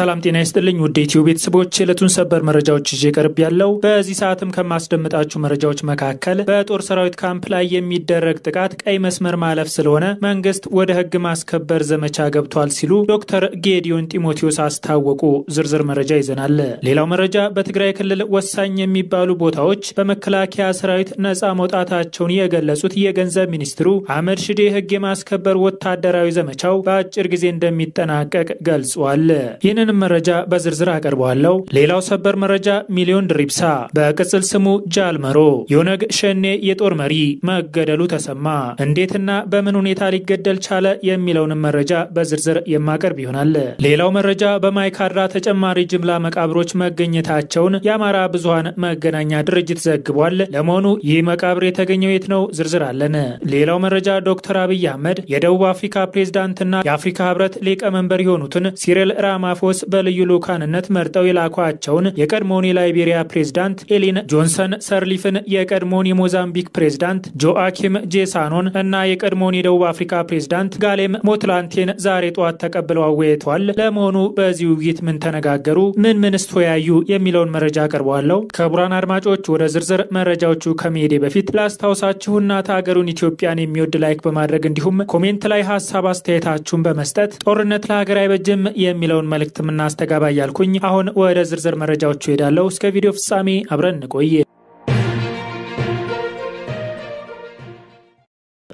ሰላም ጤና ይስጥልኝ ውድ ኢትዮ ቤተሰቦች የዕለቱን ሰበር መረጃዎች ይዤ ቀርብ ያለው በዚህ ሰዓትም ከማስደምጣችሁ መረጃዎች መካከል በጦር ሰራዊት ካምፕ ላይ የሚደረግ ጥቃት ቀይ መስመር ማለፍ ስለሆነ መንግስት ወደ ህግ ማስከበር ዘመቻ ገብቷል ሲሉ ዶክተር ጌዲዮን ጢሞቴዎስ አስታወቁ። ዝርዝር መረጃ ይዘናል። ሌላው መረጃ በትግራይ ክልል ወሳኝ የሚባሉ ቦታዎች በመከላከያ ሰራዊት ነፃ መውጣታቸውን የገለጹት የገንዘብ ሚኒስትሩ አህመድ ሽዴ ህግ የማስከበር ወታደራዊ ዘመቻው በአጭር ጊዜ እንደሚጠናቀቅ ገልጿል። ይህንን ይህንንም መረጃ በዝርዝር አቀርበዋለሁ። ሌላው ሰበር መረጃ ሚሊዮን ድሪብሳ በቅጽል ስሙ ጃልመሮ የኦነግ ሸኔ የጦር መሪ መገደሉ ተሰማ። እንዴትና በምን ሁኔታ ሊገደል ቻለ የሚለውንም መረጃ በዝርዝር የማቀርብ ይሆናል። ሌላው መረጃ በማይካድራ ተጨማሪ ጅምላ መቃብሮች መገኘታቸውን የአማራ ብዙሃን መገናኛ ድርጅት ዘግቧል። ለመሆኑ ይህ መቃብር የተገኘው የት ነው? ዝርዝር አለን። ሌላው መረጃ ዶክተር አብይ አህመድ የደቡብ አፍሪካ ፕሬዝዳንትና የአፍሪካ ህብረት ሊቀመንበር የሆኑትን ሲሪል ራማፎስ ለማድረስ በልዩ ልኡካንነት መርጠው የላኳቸውን የቀድሞውን የላይቤሪያ ፕሬዝዳንት ኤሊን ጆንሰን ሰርሊፍን፣ የቀድሞውን የሞዛምቢክ ፕሬዝዳንት ጆአኪም ጄሳኖን እና የቀድሞውን የደቡብ አፍሪካ ፕሬዝዳንት ጋሌም ሞትላንቴን ዛሬ ጠዋት ተቀብለው አወያይተዋል። ለመሆኑ በዚህ ውይይት ምን ተነጋገሩ? ምን ምንስ ተወያዩ? የሚለውን መረጃ አቀርበዋለሁ። ክቡራን አድማጮች ወደ ዝርዝር መረጃዎቹ ከመሄዴ በፊት ላስታውሳችሁ እናት ሀገሩን ኢትዮጵያን የሚወድ ላይክ በማድረግ እንዲሁም ኮሜንት ላይ ሀሳብ አስተያየታችሁን በመስጠት ጦርነት ለሀገር አይበጅም የሚለውን መልእክት ሕክምና አስተጋባይ ያልኩኝ። አሁን ወደ ዝርዝር መረጃዎቹ ሄዳለሁ። እስከ ቪዲዮ ፍጻሜ አብረን እንቆይ።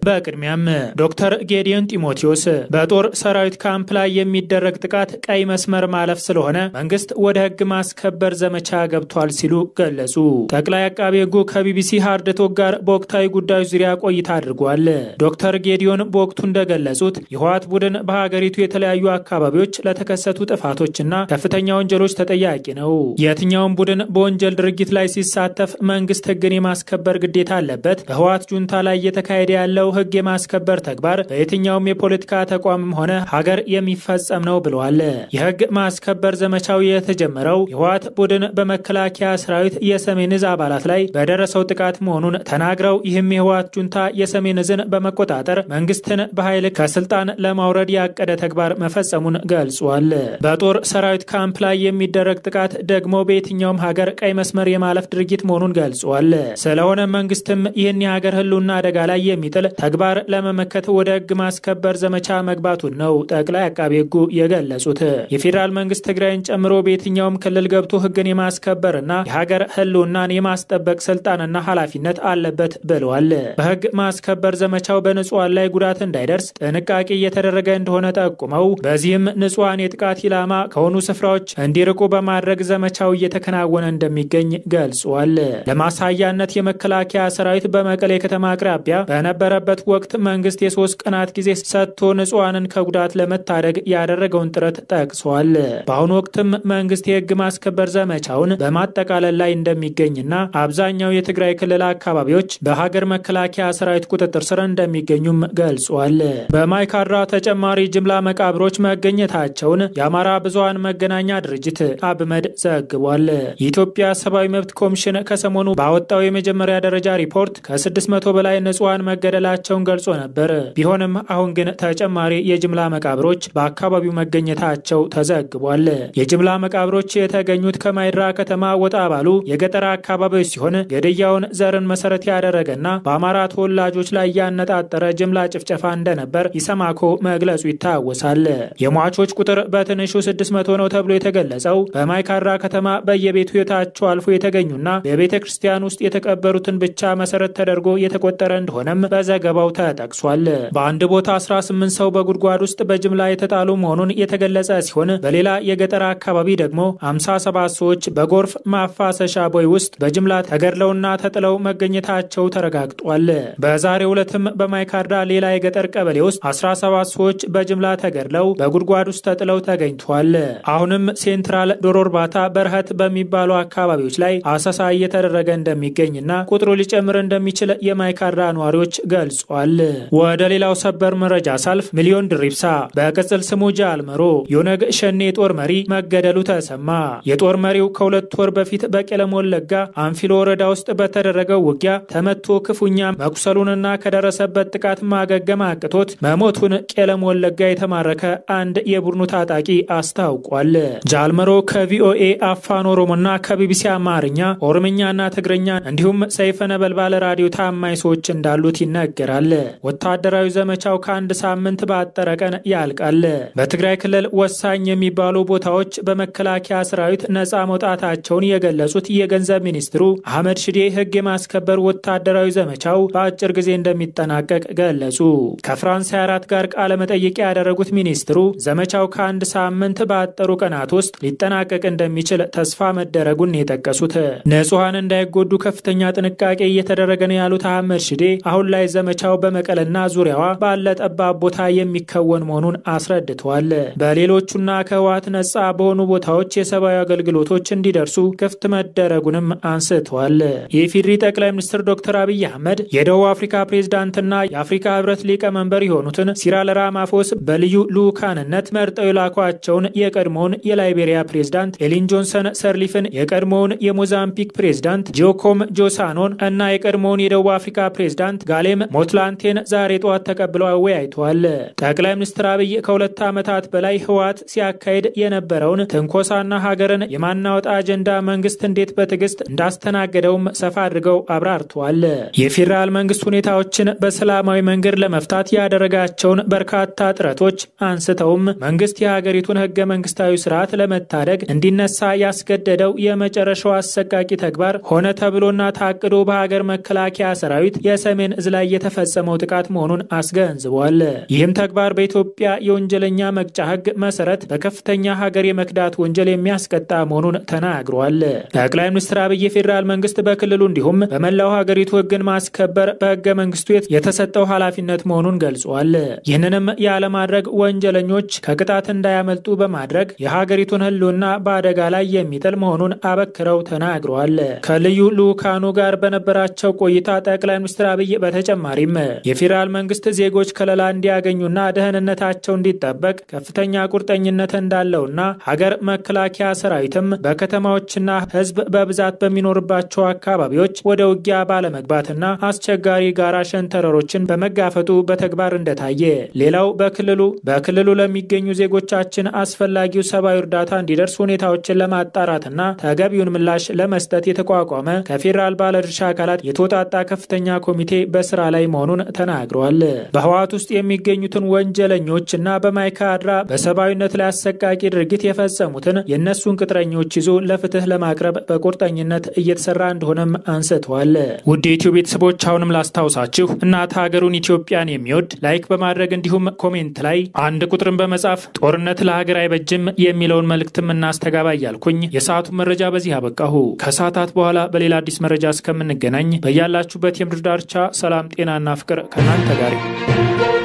በቅድሚያም ዶክተር ጌዲዮን ጢሞቴዎስ በጦር ሰራዊት ካምፕ ላይ የሚደረግ ጥቃት ቀይ መስመር ማለፍ ስለሆነ መንግስት ወደ ህግ ማስከበር ዘመቻ ገብቷል ሲሉ ገለጹ። ጠቅላይ አቃቤ ህጉ ከቢቢሲ ሃርድቶክ ጋር በወቅታዊ ጉዳዮች ዙሪያ ቆይታ አድርጓል። ዶክተር ጌዲዮን በወቅቱ እንደገለጹት የህወሓት ቡድን በሀገሪቱ የተለያዩ አካባቢዎች ለተከሰቱ ጥፋቶችና ከፍተኛ ወንጀሎች ተጠያቂ ነው። የትኛውም ቡድን በወንጀል ድርጊት ላይ ሲሳተፍ መንግስት ህግን የማስከበር ግዴታ አለበት። በህወሓት ጁንታ ላይ እየተካሄደ ያለው ህግ የማስከበር ተግባር በየትኛውም የፖለቲካ ተቋምም ሆነ ሀገር የሚፈጸም ነው ብለዋል። የህግ ማስከበር ዘመቻው የተጀመረው የህወሓት ቡድን በመከላከያ ሰራዊት የሰሜን እዝ አባላት ላይ በደረሰው ጥቃት መሆኑን ተናግረው ይህም የህወሓት ጁንታ የሰሜን እዝን በመቆጣጠር መንግስትን በኃይል ከስልጣን ለማውረድ ያቀደ ተግባር መፈጸሙን ገልጿል። በጦር ሰራዊት ካምፕ ላይ የሚደረግ ጥቃት ደግሞ በየትኛውም ሀገር ቀይ መስመር የማለፍ ድርጊት መሆኑን ገልጿል። ስለሆነ መንግስትም ይህን የሀገር ህልውና አደጋ ላይ የሚጥል ተግባር ለመመከት ወደ ህግ ማስከበር ዘመቻ መግባቱን ነው ጠቅላይ አቃቤ ህጉ የገለጹት። የፌዴራል መንግስት ትግራይን ጨምሮ በየትኛውም ክልል ገብቶ ህግን የማስከበርና የሀገር ህልውናን የማስጠበቅ ስልጣንና ኃላፊነት አለበት ብለዋል። በህግ ማስከበር ዘመቻው በንጹሐን ላይ ጉዳት እንዳይደርስ ጥንቃቄ እየተደረገ እንደሆነ ጠቁመው በዚህም ንጹሐን የጥቃት ኢላማ ከሆኑ ስፍራዎች እንዲርቁ በማድረግ ዘመቻው እየተከናወነ እንደሚገኝ ገልጿል። ለማሳያነት የመከላከያ ሰራዊት በመቀሌ ከተማ አቅራቢያ በነበረበት በጦርነት ወቅት መንግስት የሶስት ቀናት ጊዜ ሰጥቶ ንጹሐንን ከጉዳት ለመታደግ ያደረገውን ጥረት ጠቅሷል። በአሁኑ ወቅትም መንግስት የህግ ማስከበር ዘመቻውን በማጠቃለል ላይ እንደሚገኝና አብዛኛው የትግራይ ክልል አካባቢዎች በሀገር መከላከያ ሰራዊት ቁጥጥር ስር እንደሚገኙም ገልጿል። በማይካድራ ተጨማሪ ጅምላ መቃብሮች መገኘታቸውን የአማራ ብዙሀን መገናኛ ድርጅት አብመድ ዘግቧል። የኢትዮጵያ ሰብአዊ መብት ኮሚሽን ከሰሞኑ ባወጣው የመጀመሪያ ደረጃ ሪፖርት ከ600 በላይ ንጹሐን መገደላ መኖራቸውን ገልጾ ነበር። ቢሆንም አሁን ግን ተጨማሪ የጅምላ መቃብሮች በአካባቢው መገኘታቸው ተዘግቧል። የጅምላ መቃብሮች የተገኙት ከማይድራ ከተማ ወጣ ባሉ የገጠር አካባቢዎች ሲሆን ግድያውን ዘርን መሰረት ያደረገና በአማራ ተወላጆች ላይ ያነጣጠረ ጅምላ ጭፍጨፋ እንደነበር ኢሰማኮ መግለጹ ይታወሳል። የሟቾች ቁጥር በትንሹ 600 ነው ተብሎ የተገለጸው በማይካድራ ከተማ በየቤቱ ህይወታቸው አልፎ የተገኙና በቤተ ክርስቲያን ውስጥ የተቀበሩትን ብቻ መሰረት ተደርጎ የተቆጠረ እንደሆነም በዘገ በዘገባው ተጠቅሷል። በአንድ ቦታ 18 ሰው በጉድጓድ ውስጥ በጅምላ የተጣሉ መሆኑን የተገለጸ ሲሆን በሌላ የገጠር አካባቢ ደግሞ 57 ሰዎች በጎርፍ ማፋሰሻ ቦይ ውስጥ በጅምላ ተገድለውና ተጥለው መገኘታቸው ተረጋግጧል። በዛሬው ዕለትም በማይካርዳ ሌላ የገጠር ቀበሌ ውስጥ 17 ሰዎች በጅምላ ተገድለው በጉድጓድ ውስጥ ተጥለው ተገኝቷል። አሁንም ሴንትራል ዶሮ እርባታ በርኸት በሚባሉ አካባቢዎች ላይ አሰሳ እየተደረገ እንደሚገኝና ቁጥሩ ሊጨምር እንደሚችል የማይካርዳ ነዋሪዎች ገልጿል። ገልጿል። ወደ ሌላው ሰበር መረጃ ሳልፍ ሚሊዮን ድሪብሳ በቅጽል ስሙ ጃል መሮ የኦነግ ሸኔ የጦር መሪ መገደሉ ተሰማ። የጦር መሪው ከሁለት ወር በፊት በቄለም ወለጋ አንፊሎ ወረዳ ውስጥ በተደረገው ውጊያ ተመቶ ክፉኛ መቁሰሉንና ከደረሰበት ጥቃት ማገገም አቅቶት መሞቱን ቄለም ወለጋ የተማረከ አንድ የቡድኑ ታጣቂ አስታውቋል። ጃልመሮ ከቪኦኤ አፋን ኦሮሞና ከቢቢሲ አማርኛ፣ ኦሮምኛና ትግርኛ እንዲሁም ሰይፈ ነበልባል ራዲዮ ታማኝ ሰዎች እንዳሉት ይነገራል። ይቀየራል። ወታደራዊ ዘመቻው ከአንድ ሳምንት ባጠረ ቀን ያልቃል። በትግራይ ክልል ወሳኝ የሚባሉ ቦታዎች በመከላከያ ሰራዊት ነፃ መውጣታቸውን የገለጹት የገንዘብ ሚኒስትሩ አህመድ ሽዴ ህግ የማስከበር ወታደራዊ ዘመቻው በአጭር ጊዜ እንደሚጠናቀቅ ገለጹ። ከፍራንስ 24 ጋር ቃለ መጠይቅ ያደረጉት ሚኒስትሩ ዘመቻው ከአንድ ሳምንት ባጠሩ ቀናት ውስጥ ሊጠናቀቅ እንደሚችል ተስፋ መደረጉን የጠቀሱት ንጹሐን እንዳይጎዱ ከፍተኛ ጥንቃቄ እየተደረገ ነው ያሉት አህመድ ሽዴ አሁን ላይ ዘመ ዘመቻው በመቀለና ዙሪያዋ ባለ ጠባብ ቦታ የሚከወን መሆኑን አስረድተዋል። በሌሎቹና ከህወሓት ነጻ በሆኑ ቦታዎች የሰብአዊ አገልግሎቶች እንዲደርሱ ክፍት መደረጉንም አንስተዋል። የኢፌዴሪ ጠቅላይ ሚኒስትር ዶክተር አብይ አህመድ የደቡብ አፍሪካ ፕሬዝዳንትና የአፍሪካ ህብረት ሊቀመንበር የሆኑትን ሲራል ራማፎስ በልዩ ልዑካንነት መርጠው የላኳቸውን የቀድሞውን የላይቤሪያ ፕሬዝዳንት ኤሊን ጆንሰን ሰርሊፍን፣ የቀድሞውን የሞዛምፒክ ፕሬዝዳንት ጆኮም ጆሳኖን እና የቀድሞውን የደቡብ አፍሪካ ፕሬዝዳንት ጋሌም ፑንትላንቴን ዛሬ ጠዋት ተቀብለው አወያይተዋል። ጠቅላይ ሚኒስትር አብይ ከሁለት ዓመታት በላይ ህወሓት ሲያካሄድ የነበረውን ትንኮሳና ሀገርን የማናወጥ አጀንዳ መንግስት እንዴት በትዕግስት እንዳስተናገደውም ሰፋ አድርገው አብራርተዋል። የፌዴራል መንግስት ሁኔታዎችን በሰላማዊ መንገድ ለመፍታት ያደረጋቸውን በርካታ ጥረቶች አንስተውም መንግስት የሀገሪቱን ህገ መንግስታዊ ስርዓት ለመታደግ እንዲነሳ ያስገደደው የመጨረሻው አሰቃቂ ተግባር ሆነ ተብሎና ታቅዶ በሀገር መከላከያ ሰራዊት የሰሜን እዝ ላይ የተፈ የፈጸመው ጥቃት መሆኑን አስገንዝቧል። ይህም ተግባር በኢትዮጵያ የወንጀለኛ መቅጫ ሕግ መሰረት በከፍተኛ ሀገር የመክዳት ወንጀል የሚያስቀጣ መሆኑን ተናግሯል። ጠቅላይ ሚኒስትር አብይ የፌዴራል መንግስት በክልሉ እንዲሁም በመላው ሀገሪቱ ሕግን ማስከበር በህገ መንግስቱ የተሰጠው ኃላፊነት መሆኑን ገልጿል። ይህንንም ያለማድረግ ወንጀለኞች ከቅጣት እንዳያመልጡ በማድረግ የሀገሪቱን ህልውና በአደጋ ላይ የሚጥል መሆኑን አበክረው ተናግረዋል። ከልዩ ልኡካኑ ጋር በነበራቸው ቆይታ ጠቅላይ ሚኒስትር አብይ በተጨማሪ በተጨማሪም የፌዴራል መንግስት ዜጎች ከለላ እንዲያገኙና ደህንነታቸው እንዲጠበቅ ከፍተኛ ቁርጠኝነት እንዳለውና ሀገር መከላከያ ሰራዊትም በከተማዎችና ህዝብ በብዛት በሚኖርባቸው አካባቢዎች ወደ ውጊያ ባለመግባትና አስቸጋሪ ጋራ ሸንተረሮችን በመጋፈጡ በተግባር እንደታየ፣ ሌላው በክልሉ በክልሉ ለሚገኙ ዜጎቻችን አስፈላጊው ሰብአዊ እርዳታ እንዲደርስ ሁኔታዎችን ለማጣራትና ተገቢውን ምላሽ ለመስጠት የተቋቋመ ከፌዴራል ባለድርሻ አካላት የተወጣጣ ከፍተኛ ኮሚቴ በስራ ላይ መሆኑን ተናግረዋል። በህወሓት ውስጥ የሚገኙትን ወንጀለኞችና በማይካድራ በሰብአዊነት ላይ አሰቃቂ ድርጊት የፈጸሙትን የእነሱን ቅጥረኞች ይዞ ለፍትህ ለማቅረብ በቁርጠኝነት እየተሰራ እንደሆነም አንስተዋል። ውድ የኢትዮ ቤተሰቦች አሁንም ላስታውሳችሁ እናት ሀገሩን ኢትዮጵያን የሚወድ ላይክ በማድረግ እንዲሁም ኮሜንት ላይ አንድ ቁጥርን በመጻፍ ጦርነት ለሀገር አይበጅም የሚለውን መልእክትም እናስተጋባ እያልኩኝ የሰዓቱ መረጃ በዚህ አበቃሁ። ከሰዓታት በኋላ በሌላ አዲስ መረጃ እስከምንገናኝ በያላችሁበት የምድር ዳርቻ ሰላም ጤና Kananaaf gara kanaan tagaari.